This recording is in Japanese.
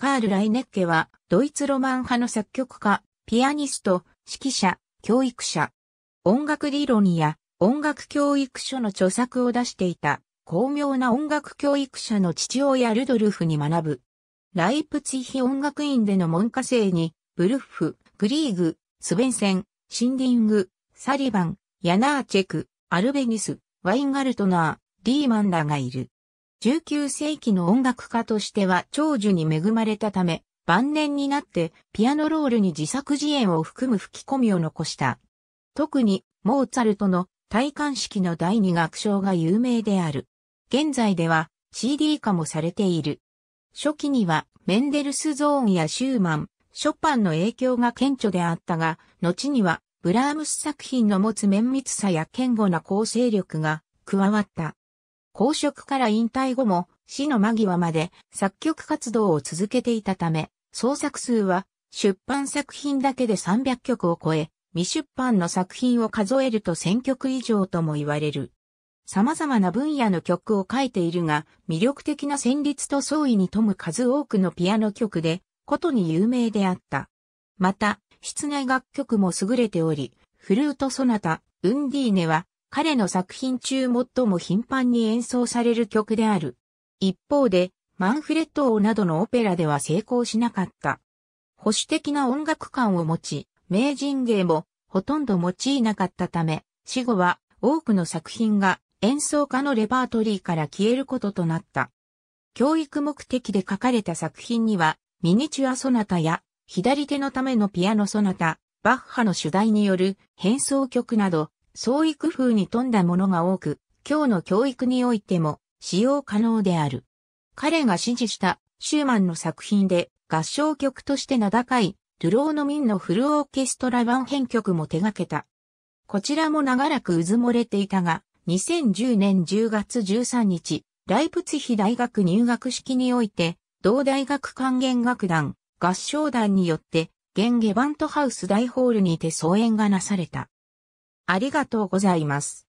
カール・ライネッケは、ドイツロマン派の作曲家、ピアニスト、指揮者、教育者。音楽理論や音楽教育書の著作を出していた、巧妙な音楽教育者の父親ルドルフに学ぶ。ライプツィヒ音楽院での門下生に、ブルッフ、グリーグ、スベンセン、シンディング、サリバン、ヤナーチェク、アルベニス、ワインガルトナー、リーマンらがいる。19世紀の音楽家としては長寿に恵まれたため、晩年になってピアノロールに自作自演を含む吹き込みを残した。特にモーツァルトの戴冠式の第二楽章が有名である。現在では CD 化もされている。初期にはメンデルスゾーンやシューマン、ショパンの影響が顕著であったが、後にはブラームス作品の持つ綿密さや堅固な構成力が加わった。公職から引退後も死の間際まで作曲活動を続けていたため、創作数は出版作品だけで300曲を超え、未出版の作品を数えると1000曲以上とも言われる。様々な分野の曲を書いているが、魅力的な旋律と創意に富む数多くのピアノ曲で、ことに有名であった。また、室内楽曲も優れており、フルートソナタ、ウンディーネは、彼の作品中最も頻繁に演奏される曲である。一方で、マンフレッド王などのオペラでは成功しなかった。保守的な音楽観を持ち、名人芸もほとんど用いなかったため、死後は多くの作品が演奏家のレパートリーから消えることとなった。教育目的で書かれた作品には、ミニチュアソナタや、左手のためのピアノソナタ、バッハの主題による変奏曲など、創意工夫に富んだものが多く、今日の教育においても使用可能である。彼が支持したシューマンの作品で合唱曲として名高いドゥローノミンのフルオーケストラ版編曲も手掛けた。こちらも長らくうずもれていたが、2010年10月13日、ライプツヒ大学入学式において、同大学管弦楽団、合唱団によって、ゲンゲバントハウス大ホールにて創演がなされた。ありがとうございます。